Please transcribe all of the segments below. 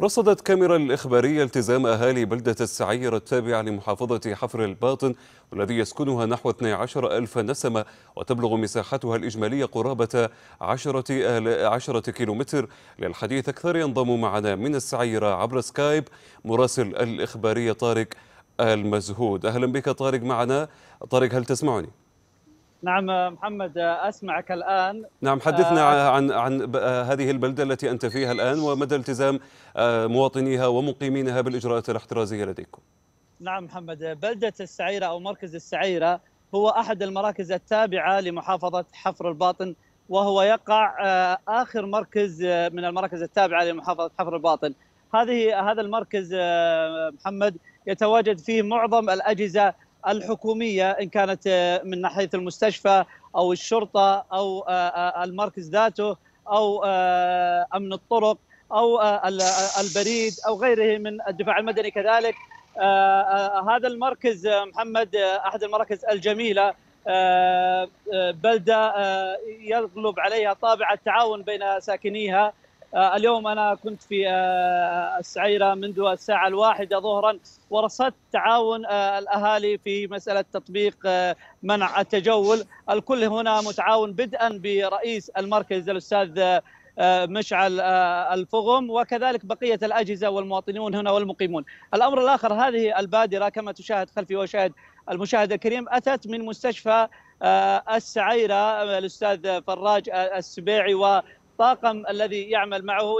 رصدت كاميرا الإخبارية التزام أهالي بلدة السعير التابعة لمحافظة حفر الباطن والذي يسكنها نحو 12 ألف نسمة وتبلغ مساحتها الإجمالية قرابة 10 10 كيلومتر للحديث أكثر ينضم معنا من السعيرة عبر سكايب مراسل الإخبارية طارق المزهود أهلا بك طارق معنا طارق هل تسمعني؟ نعم محمد اسمعك الان نعم حدثنا آه عن عن هذه البلده التي انت فيها الان ومدى التزام آه، مواطنيها ومقيمينها بالاجراءات الاحترازيه لديكم. نعم محمد بلده السعيره او مركز السعيره هو احد المراكز التابعه لمحافظه حفر الباطن وهو يقع آه، اخر مركز آه، من المراكز التابعه لمحافظه حفر الباطن. هذه هذا المركز محمد يتواجد فيه معظم الاجهزه الحكوميه ان كانت آه، من ناحيه المستشفى او الشرطه او آه، آه، المركز ذاته او امن الطرق او البريد او غيره من الدفاع المدني كذلك هذا المركز محمد احد المراكز الجميله بلده يغلب عليها طابع التعاون بين ساكنيها آه، اليوم أنا كنت في آه، آه، السعيرة منذ الساعة الواحدة ظهرا ورصدت تعاون الأهالي في مسألة تطبيق منع التجول الكل هنا متعاون بدءا برئيس المركز الأستاذ مشعل الفغم وكذلك بقية الأجهزة والمواطنون هنا والمقيمون الأمر الآخر هذه البادرة كما تشاهد خلفي وشاهد المشاهد الكريم أتت من مستشفى السعيرة الأستاذ فراج السبيعي الطاقم الذي يعمل معه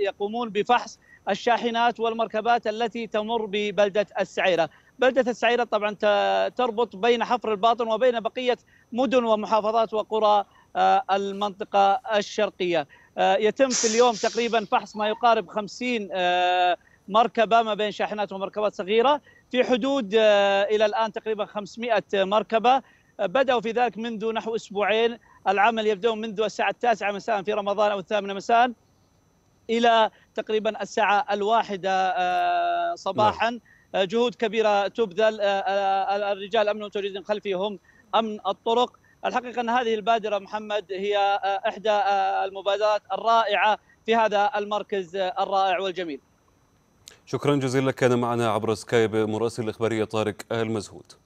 يقومون بفحص الشاحنات والمركبات التي تمر ببلده السعيره، بلده السعيره طبعا تربط بين حفر الباطن وبين بقيه مدن ومحافظات وقرى آه، المنطقه الشرقيه. آه، يتم في اليوم تقريبا فحص ما يقارب 50 آه، مركبه ما بين شاحنات ومركبات صغيره في حدود الى الان تقريبا 500 مركبه بداوا في ذلك منذ نحو اسبوعين العمل يبدأ منذ الساعة التاسعة مساء في رمضان أو الثامنة مساء إلى تقريبا الساعة الواحدة آه، صباحا نعم. آه، جهود كبيرة تبذل آه، الرجال أمن المتواجدين خلفي هم أمن الطرق الحقيقة أن هذه البادرة محمد هي إحدى المبادرات الرائعة في هذا المركز الرائع والجميل شكرا جزيلا كان معنا عبر سكايب مراسل الإخبارية طارق المزهود